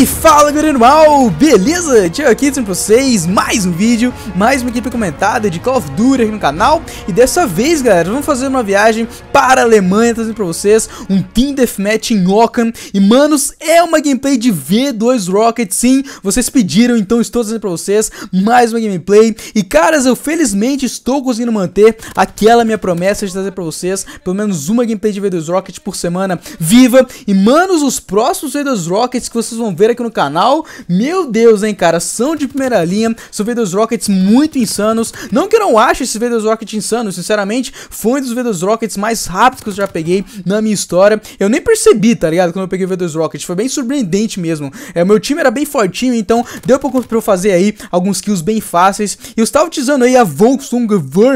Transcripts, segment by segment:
E fala galera do mal, beleza? Tio aqui para vocês, mais um vídeo, mais uma equipe comentada de Call of Duty aqui no canal E dessa vez galera, vamos fazer uma viagem para a Alemanha, trazendo para vocês um Team Deathmatch em Ockham E manos, é uma gameplay de V2 Rocket, sim, vocês pediram, então estou trazendo para vocês mais uma gameplay E caras, eu felizmente estou conseguindo manter aquela minha promessa de trazer para vocês pelo menos uma gameplay de V2 Rocket por semana viva E manos, os próximos V2 Rockets que vocês vão ver aqui no canal. Meu Deus, hein, cara, são de primeira linha, são V2 Rockets muito insanos. Não que eu não ache V2 Rockets insano sinceramente, foi um dos V2 Rockets mais rápidos que eu já peguei na minha história. Eu nem percebi, tá ligado, quando eu peguei o V2 Rocket, foi bem surpreendente mesmo. É, meu time era bem fortinho, então deu pra, eu fazer aí alguns kills bem fáceis. E eu estava utilizando aí a Volkswagen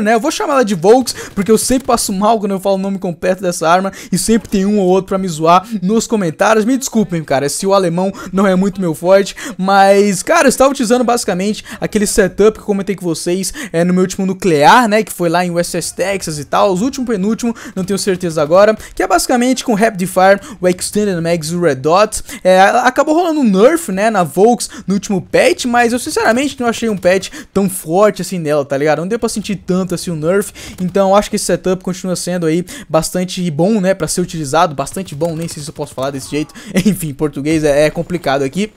né, eu vou chamar ela de Volks, porque eu sempre passo mal quando eu falo o nome completo dessa arma, e sempre tem um ou outro pra me zoar nos comentários. Me desculpem, cara, se o alemão não não é muito meu forte, mas, cara, eu estava utilizando basicamente aquele setup que eu comentei com vocês é, no meu último nuclear, né, que foi lá em USS Texas e tal, os último penúltimo, não tenho certeza agora, que é basicamente com Rapid Fire, o Extended Mags e o Red Dot, é, acabou rolando um nerf, né, na Volks no último patch, mas eu sinceramente não achei um patch tão forte assim nela, tá ligado? Não deu pra sentir tanto assim o nerf, então acho que esse setup continua sendo aí bastante bom, né, pra ser utilizado, bastante bom, nem sei se eu posso falar desse jeito, enfim, português é, é complicado complicado aqui.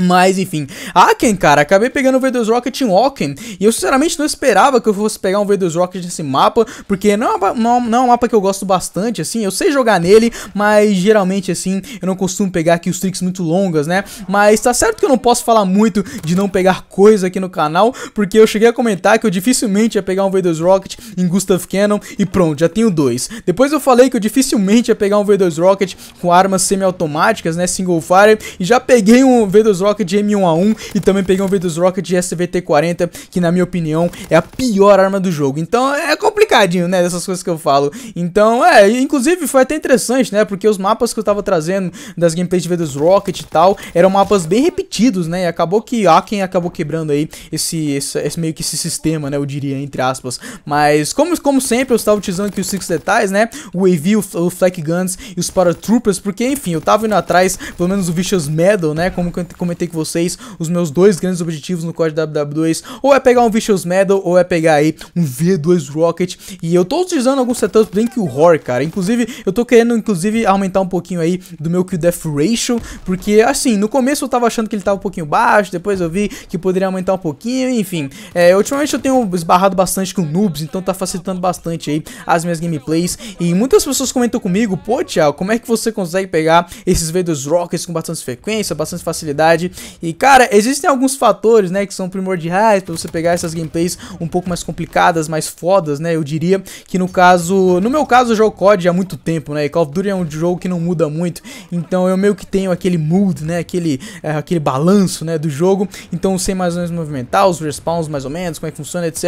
Mas enfim, Aken, cara, acabei pegando o Vedos Rocket em Aken, e eu sinceramente não esperava que eu fosse pegar um Vedos Rocket nesse mapa, porque não é, uma, não, não é um mapa que eu gosto bastante, assim, eu sei jogar nele, mas geralmente, assim, eu não costumo pegar aqui os tricks muito longas, né, mas tá certo que eu não posso falar muito de não pegar coisa aqui no canal, porque eu cheguei a comentar que eu dificilmente ia pegar um Vedos Rocket em Gustav Cannon, e pronto, já tenho dois. Depois eu falei que eu dificilmente ia pegar um Vedos Rocket com armas semi-automáticas, né, single fire, e já peguei um Vedos Rocket Rocket M1A1 e também peguei um V2 Rocket SVT-40, que na minha opinião é a pior arma do jogo. Então é complicado recadinho, né, dessas coisas que eu falo. Então, é, inclusive foi até interessante, né, porque os mapas que eu tava trazendo das gameplays de Vedus Rocket e tal, eram mapas bem repetidos, né, e acabou que há quem acabou quebrando aí esse, esse, esse, meio que esse sistema, né, eu diria, entre aspas. Mas, como, como sempre, eu estava utilizando aqui os Six Detalhes, né, o AV, o, o Flak Guns e os Paratroopers, porque, enfim, eu tava indo atrás, pelo menos o Vicious Medal, né, como eu comentei com vocês, os meus dois grandes objetivos no código WW2, ou é pegar um Vicious Medal, ou é pegar aí um V2 Rocket, e eu tô utilizando alguns setups bem que o horror, cara. Inclusive, eu tô querendo, inclusive, aumentar um pouquinho aí do meu kill death ratio. Porque, assim, no começo eu tava achando que ele tava um pouquinho baixo. Depois eu vi que poderia aumentar um pouquinho. Enfim, é, ultimamente eu tenho esbarrado bastante com noobs. Então tá facilitando bastante aí as minhas gameplays. E muitas pessoas comentam comigo, pô, Thiago, como é que você consegue pegar esses V2 Rockets com bastante frequência, bastante facilidade? E, cara, existem alguns fatores, né, que são primordiais pra você pegar essas gameplays um pouco mais complicadas, mais fodas, né? Eu diria que no caso, no meu caso eu jogo COD é há muito tempo, né, e Call of Duty é um jogo que não muda muito, então eu meio que tenho aquele mood, né, aquele, é, aquele balanço, né, do jogo, então eu sei mais ou menos movimentar, os respawns mais ou menos, como é que funciona, etc.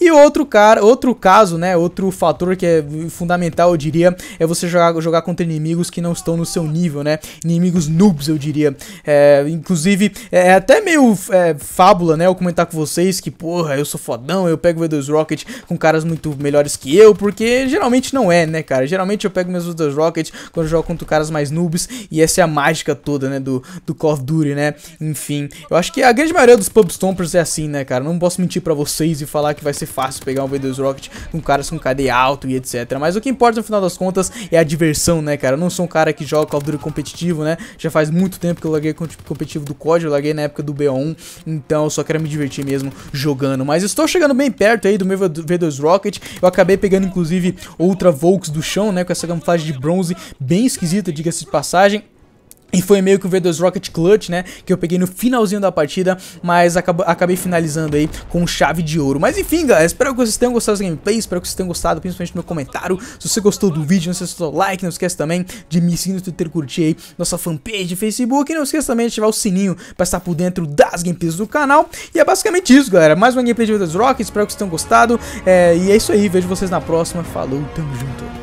E outro, cara, outro caso, né, outro fator que é fundamental, eu diria, é você jogar, jogar contra inimigos que não estão no seu nível, né, inimigos noobs, eu diria, eh, é, inclusive, é até meio é, fábula, né, eu comentar com vocês que, porra, eu sou fodão, eu pego o V2 Rocket com caras muito melhores que eu, porque geralmente não é, né, cara? Geralmente eu pego meus Windows Rocket quando eu jogo contra caras mais noobs, e essa é a mágica toda, né, do, do Call of Duty, né? Enfim, eu acho que a grande maioria dos Pub Stompers é assim, né, cara? Não posso mentir pra vocês e falar que vai ser fácil pegar um V2 Rocket com caras com KD alto e etc. Mas o que importa no final das contas é a diversão, né, cara? Eu não sou um cara que joga Call of Duty competitivo, né? Já faz muito tempo que eu larguei tipo, competitivo do COD, eu larguei na época do BO1, então eu só quero me divertir mesmo jogando. Mas estou chegando bem perto aí do meu V2 Rocket, eu acabei pegando, inclusive, outra Volks do chão, né? Com essa camuflagem de bronze bem esquisita, diga-se de passagem. E foi meio que o V2 Rocket Clutch, né, que eu peguei no finalzinho da partida, mas acabei finalizando aí com chave de ouro. Mas enfim, galera, espero que vocês tenham gostado dos gameplays, espero que vocês tenham gostado, principalmente do meu comentário. Se você gostou do vídeo, não esqueça de dar like, não esqueça também de me seguir no Twitter, curtir aí nossa fanpage, Facebook, e não esqueça também de ativar o sininho pra estar por dentro das gameplays do canal. E é basicamente isso, galera, mais uma gameplay de V2 Rocket, espero que vocês tenham gostado, é, e é isso aí, vejo vocês na próxima, falou, tamo junto.